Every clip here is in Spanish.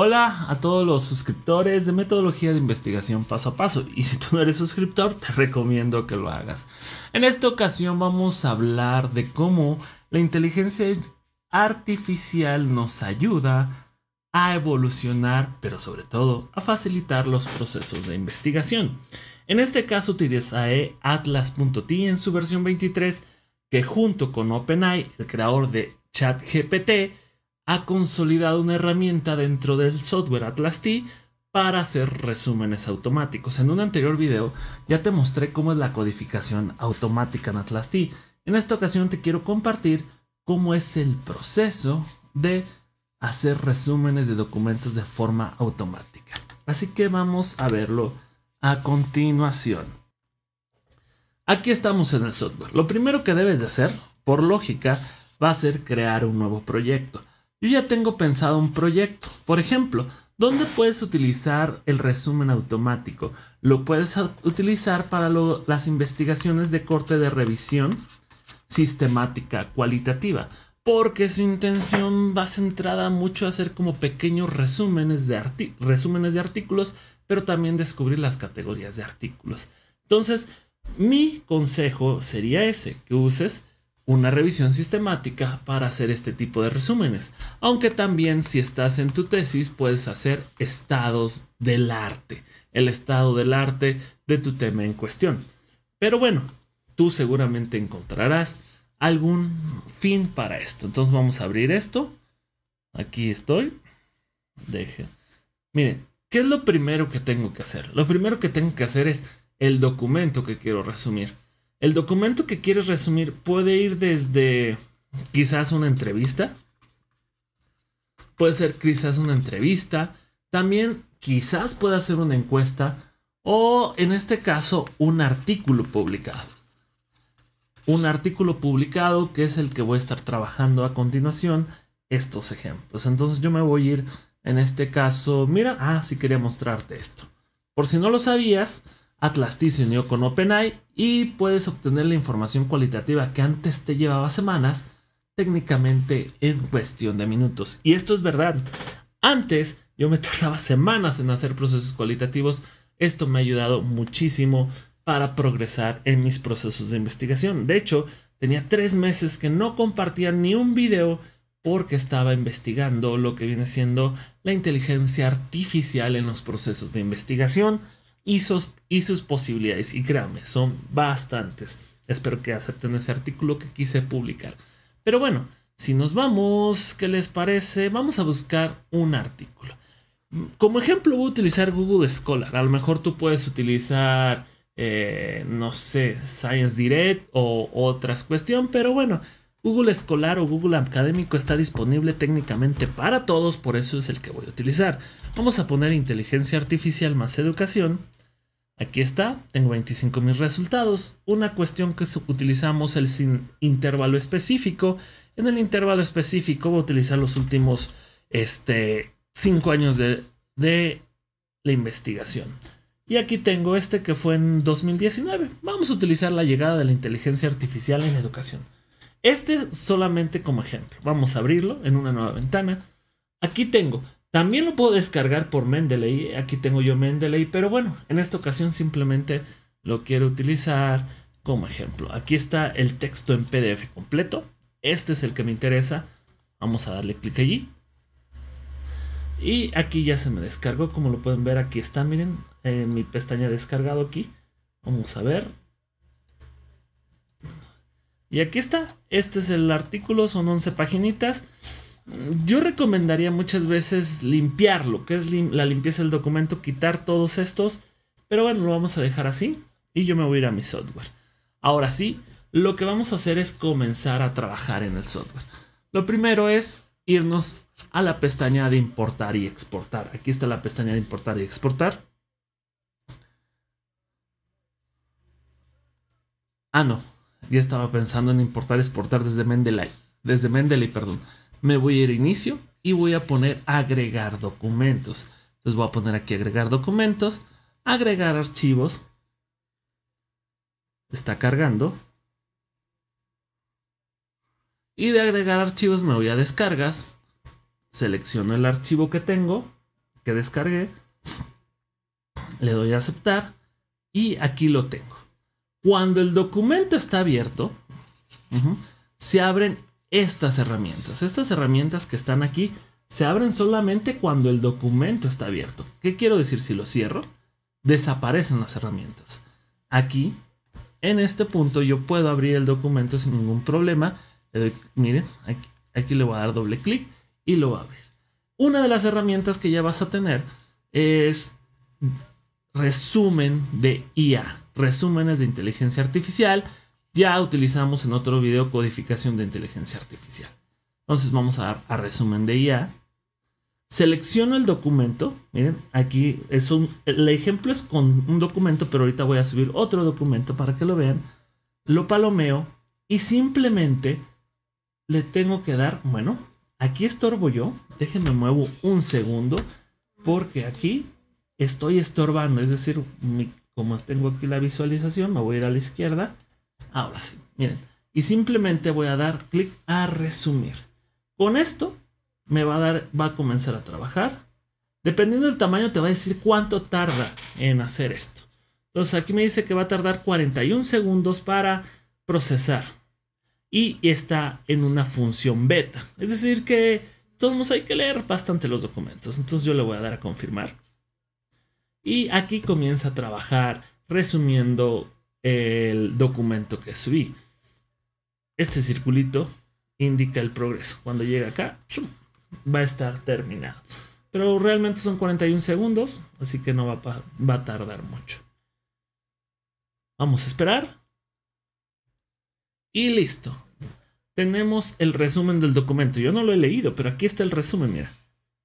Hola a todos los suscriptores de Metodología de Investigación Paso a Paso y si tú no eres suscriptor te recomiendo que lo hagas. En esta ocasión vamos a hablar de cómo la inteligencia artificial nos ayuda a evolucionar, pero sobre todo a facilitar los procesos de investigación. En este caso utilizaré Atlas.ti en su versión 23 que junto con OpenAI, el creador de ChatGPT, ha consolidado una herramienta dentro del software Atlas T para hacer resúmenes automáticos. En un anterior video ya te mostré cómo es la codificación automática en Atlas T. En esta ocasión te quiero compartir cómo es el proceso de hacer resúmenes de documentos de forma automática. Así que vamos a verlo a continuación. Aquí estamos en el software. Lo primero que debes de hacer, por lógica, va a ser crear un nuevo proyecto. Yo ya tengo pensado un proyecto. Por ejemplo, ¿dónde puedes utilizar el resumen automático? Lo puedes utilizar para las investigaciones de corte de revisión sistemática cualitativa, porque su intención va centrada mucho a hacer como pequeños resúmenes de artículos, pero también descubrir las categorías de artículos. Entonces, mi consejo sería ese, que uses una revisión sistemática para hacer este tipo de resúmenes, aunque también si estás en tu tesis puedes hacer estados del arte, el estado del arte de tu tema en cuestión. Pero bueno, tú seguramente encontrarás algún fin para esto. Entonces vamos a abrir esto. Aquí estoy. Deje. Miren, ¿qué es lo primero que tengo que hacer? Lo primero que tengo que hacer es el documento que quiero resumir. El documento que quieres resumir puede ir desde quizás una entrevista. Puede ser quizás una entrevista. También quizás pueda ser una encuesta. O en este caso, un artículo publicado. Un artículo publicado que es el que voy a estar trabajando a continuación. Estos ejemplos. Entonces yo me voy a ir en este caso. Mira, ah, sí quería mostrarte esto. Por si no lo sabías, Atlasti se unió con OpenAI y puedes obtener la información cualitativa que antes te llevaba semanas, técnicamente en cuestión de minutos. Y esto es verdad. Antes yo me tardaba semanas en hacer procesos cualitativos. Esto me ha ayudado muchísimo para progresar en mis procesos de investigación. De hecho, tenía tres meses que no compartía ni un video porque estaba investigando lo que viene siendo la inteligencia artificial en los procesos de investigación y sus, y sus posibilidades. Y créanme, son bastantes. Espero que acepten ese artículo que quise publicar. Pero bueno, si nos vamos, ¿qué les parece? Vamos a buscar un artículo. Como ejemplo voy a utilizar Google Scholar. A lo mejor tú puedes utilizar, eh, no sé, Science Direct o otras cuestión, pero bueno, Google Escolar o Google Académico está disponible técnicamente para todos, por eso es el que voy a utilizar. Vamos a poner inteligencia artificial más educación. Aquí está, tengo 25 mil resultados. Una cuestión que utilizamos el intervalo específico. En el intervalo específico voy a utilizar los últimos 5 este, años de, de la investigación. Y aquí tengo este que fue en 2019. Vamos a utilizar la llegada de la inteligencia artificial en educación. Este solamente como ejemplo. Vamos a abrirlo en una nueva ventana. Aquí tengo. También lo puedo descargar por Mendeley. Aquí tengo yo Mendeley. Pero bueno, en esta ocasión simplemente lo quiero utilizar como ejemplo. Aquí está el texto en PDF completo. Este es el que me interesa. Vamos a darle clic allí. Y aquí ya se me descargó. Como lo pueden ver, aquí está. Miren, eh, mi pestaña descargado aquí. Vamos a ver. Y aquí está, este es el artículo, son 11 paginitas. Yo recomendaría muchas veces limpiarlo, que es la limpieza del documento, quitar todos estos. Pero bueno, lo vamos a dejar así y yo me voy a ir a mi software. Ahora sí, lo que vamos a hacer es comenzar a trabajar en el software. Lo primero es irnos a la pestaña de importar y exportar. Aquí está la pestaña de importar y exportar. Ah, no, ya estaba pensando en importar, exportar desde Mendeley. Desde Mendeley, perdón. Me voy a ir a inicio y voy a poner agregar documentos. Entonces voy a poner aquí agregar documentos, agregar archivos. Está cargando. Y de agregar archivos me voy a descargas. Selecciono el archivo que tengo, que descargué. Le doy a aceptar y aquí lo tengo. Cuando el documento está abierto, se abren estas herramientas. Estas herramientas que están aquí se abren solamente cuando el documento está abierto. ¿Qué quiero decir si lo cierro? Desaparecen las herramientas. Aquí, en este punto, yo puedo abrir el documento sin ningún problema. miren, aquí, le voy a dar doble clic y lo va a abrir. Una de las herramientas que ya vas a tener es resumen de IA resúmenes de inteligencia artificial. Ya utilizamos en otro video codificación de inteligencia artificial. Entonces vamos a, dar a resumen de IA. Selecciono el documento. Miren, aquí es un. El ejemplo es con un documento, pero ahorita voy a subir otro documento para que lo vean. Lo palomeo y simplemente le tengo que dar. Bueno, aquí estorbo yo. Déjenme muevo un segundo porque aquí estoy estorbando. Es decir, mi como tengo aquí la visualización, me voy a ir a la izquierda. Ahora sí, miren. Y simplemente voy a dar clic a resumir. Con esto me va a dar, va a comenzar a trabajar. Dependiendo del tamaño te va a decir cuánto tarda en hacer esto. Entonces aquí me dice que va a tardar 41 segundos para procesar. Y está en una función beta. Es decir que todos hay que leer bastante los documentos. Entonces yo le voy a dar a confirmar. Y aquí comienza a trabajar resumiendo el documento que subí. Este circulito indica el progreso. Cuando llega acá, va a estar terminado. Pero realmente son 41 segundos, así que no va a, va a tardar mucho. Vamos a esperar. Y listo. Tenemos el resumen del documento. Yo no lo he leído, pero aquí está el resumen, mira.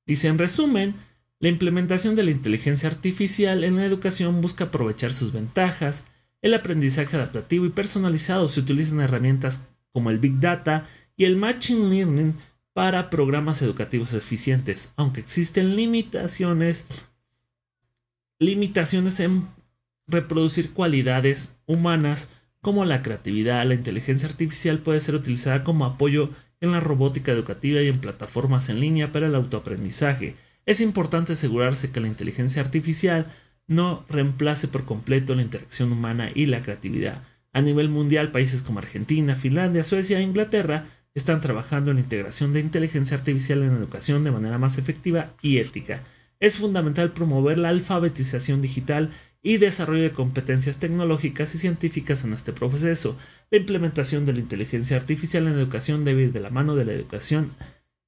Dice, en resumen, la implementación de la inteligencia artificial en la educación busca aprovechar sus ventajas, el aprendizaje adaptativo y personalizado se utilizan herramientas como el Big Data y el Machine Learning para programas educativos eficientes, aunque existen limitaciones, limitaciones en reproducir cualidades humanas como la creatividad, la inteligencia artificial puede ser utilizada como apoyo en la robótica educativa y en plataformas en línea para el autoaprendizaje. Es importante asegurarse que la inteligencia artificial no reemplace por completo la interacción humana y la creatividad. A nivel mundial, países como Argentina, Finlandia, Suecia e Inglaterra están trabajando en la integración de inteligencia artificial en la educación de manera más efectiva y ética. Es fundamental promover la alfabetización digital y desarrollo de competencias tecnológicas y científicas en este proceso. La implementación de la inteligencia artificial en la educación debe ir de la mano de la educación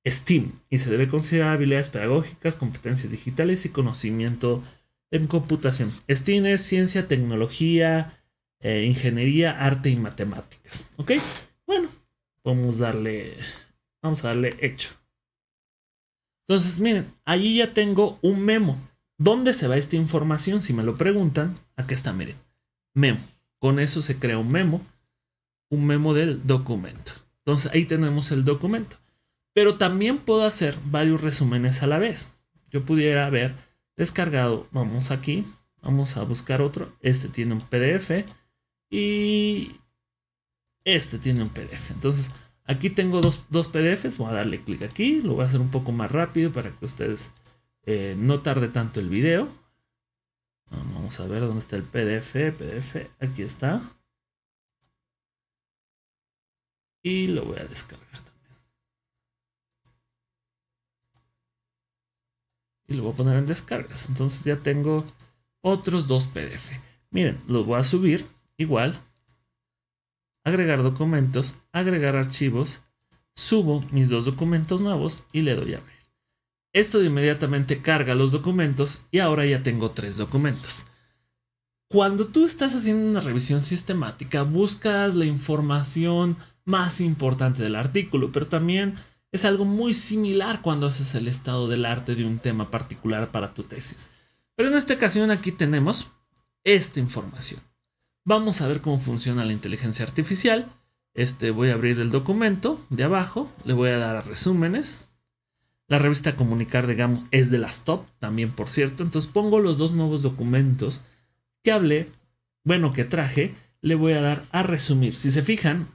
STEAM y se debe considerar habilidades pedagógicas, competencias digitales y conocimiento en computación. STEAM es ciencia, tecnología, eh, ingeniería, arte y matemáticas. ¿Ok? Bueno, a darle, vamos a darle hecho. Entonces, miren, ahí ya tengo un memo. ¿Dónde se va esta información? Si me lo preguntan, aquí está, miren. Memo. Con eso se crea un memo, un memo del documento. Entonces ahí tenemos el documento. Pero también puedo hacer varios resúmenes a la vez. Yo pudiera haber descargado, vamos aquí, vamos a buscar otro. Este tiene un PDF y este tiene un PDF. Entonces, aquí tengo dos, PDFs. Voy a darle clic aquí. Lo voy a hacer un poco más rápido para que ustedes eh, no tarde tanto el video. Vamos a ver dónde está el PDF. PDF, aquí está. Y lo voy a descargar y lo voy a poner en descargas. Entonces ya tengo otros dos PDF. Miren, los voy a subir igual. Agregar documentos, agregar archivos. Subo mis dos documentos nuevos y le doy a ver. Esto de inmediatamente carga los documentos y ahora ya tengo tres documentos. Cuando tú estás haciendo una revisión sistemática, buscas la información más importante del artículo, pero también es algo muy similar cuando haces el estado del arte de un tema particular para tu tesis. Pero en esta ocasión aquí tenemos esta información. Vamos a ver cómo funciona la inteligencia artificial. Este, voy a abrir el documento de abajo, le voy a dar a resúmenes. La revista Comunicar digamos, es de las top, también por cierto. Entonces pongo los dos nuevos documentos que hablé, bueno, que traje, le voy a dar a resumir. Si se fijan,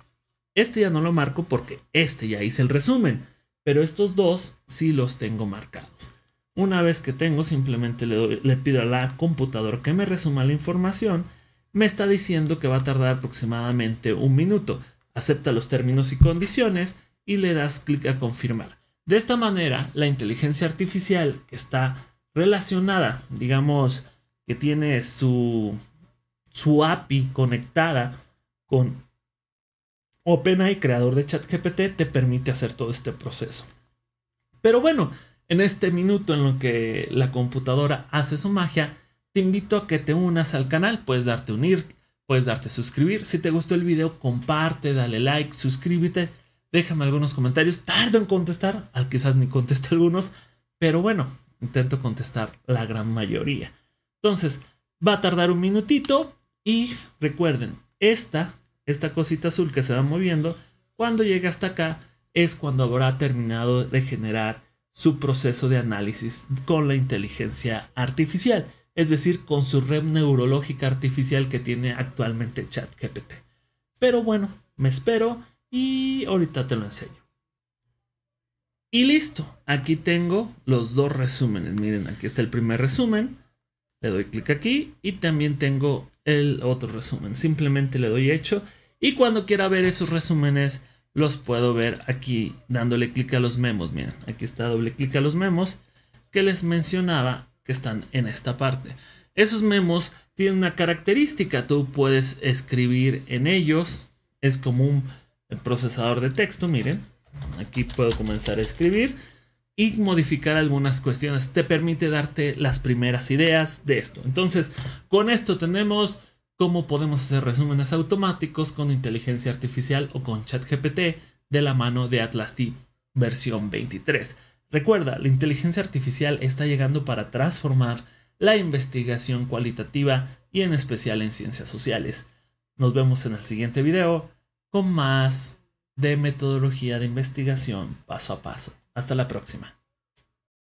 este ya no lo marco porque este ya hice el resumen, pero estos dos sí los tengo marcados. Una vez que tengo, simplemente le, pido a la computadora que me resuma la información. Me está diciendo que va a tardar aproximadamente un minuto. Acepta los términos y condiciones y le das clic a confirmar. De esta manera, la inteligencia artificial que está relacionada, digamos, que tiene su, su API conectada con OpenAI, creador de ChatGPT, te permite hacer todo este proceso. Pero bueno, en este minuto en lo que la computadora hace su magia, te invito a que te unas al canal, puedes darte unir, puedes darte suscribir. Si te gustó el video, comparte, dale like, suscríbete, déjame algunos comentarios. Tardo en contestar, al quizás ni conteste algunos, pero bueno, intento contestar la gran mayoría. Entonces, va a tardar un minutito y recuerden, esta esta cosita azul que se va moviendo, cuando llegue hasta acá es cuando habrá terminado de generar su proceso de análisis con la inteligencia artificial, es decir, con su red neurológica artificial que tiene actualmente ChatGPT. Pero bueno, me espero y ahorita te lo enseño. Y listo, aquí tengo los dos resúmenes. Miren, aquí está el primer resumen. Le doy clic aquí y también tengo el otro resumen. Simplemente le doy hecho y cuando quiera ver esos resúmenes los puedo ver aquí dándole clic a los memos. Miren, aquí está doble clic a los memos que les mencionaba que están en esta parte. Esos memos tienen una característica, tú puedes escribir en ellos, es como un procesador de texto, miren, aquí puedo comenzar a escribir y modificar algunas cuestiones. Te permite darte las primeras ideas de esto. Entonces, con esto tenemos cómo podemos hacer resúmenes automáticos con inteligencia artificial o con ChatGPT de la mano de Atlas versión 23. Recuerda, la inteligencia artificial está llegando para transformar la investigación cualitativa y en especial en ciencias sociales. Nos vemos en el siguiente video con más de metodología de investigación paso a paso. Hasta la próxima.